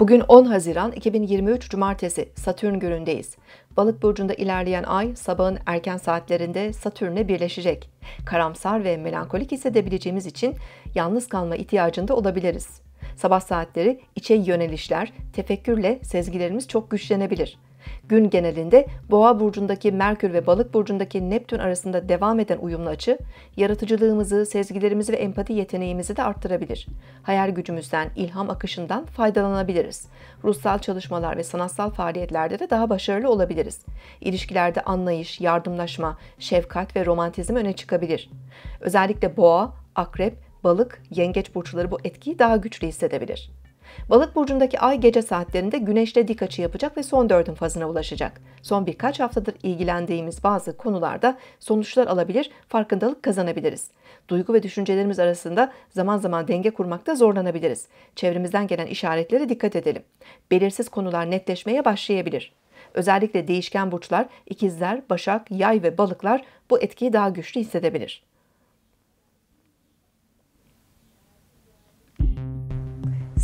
Bugün 10 Haziran 2023 Cumartesi Satürn günündeyiz. Balık burcunda ilerleyen ay sabahın erken saatlerinde Satürn'le birleşecek. Karamsar ve melankolik hissedebileceğimiz için yalnız kalma ihtiyacında olabiliriz. Sabah saatleri içe yönelişler, tefekkürle sezgilerimiz çok güçlenebilir. Gün genelinde Boğa burcundaki Merkür ve Balık burcundaki Neptün arasında devam eden uyumlu açı, yaratıcılığımızı, sezgilerimizi ve empati yeteneğimizi de arttırabilir. Hayal gücümüzden, ilham akışından faydalanabiliriz. Ruhsal çalışmalar ve sanatsal faaliyetlerde de daha başarılı olabiliriz. İlişkilerde anlayış, yardımlaşma, şefkat ve romantizm öne çıkabilir. Özellikle Boğa, Akrep, Balık, Yengeç burçları bu etkiyi daha güçlü hissedebilir. Balık burcundaki ay gece saatlerinde güneşle dik açı yapacak ve son dördün fazına ulaşacak. Son birkaç haftadır ilgilendiğimiz bazı konularda sonuçlar alabilir, farkındalık kazanabiliriz. Duygu ve düşüncelerimiz arasında zaman zaman denge kurmakta zorlanabiliriz. Çevremizden gelen işaretlere dikkat edelim. Belirsiz konular netleşmeye başlayabilir. Özellikle değişken burçlar, ikizler, başak, yay ve balıklar bu etkiyi daha güçlü hissedebilir.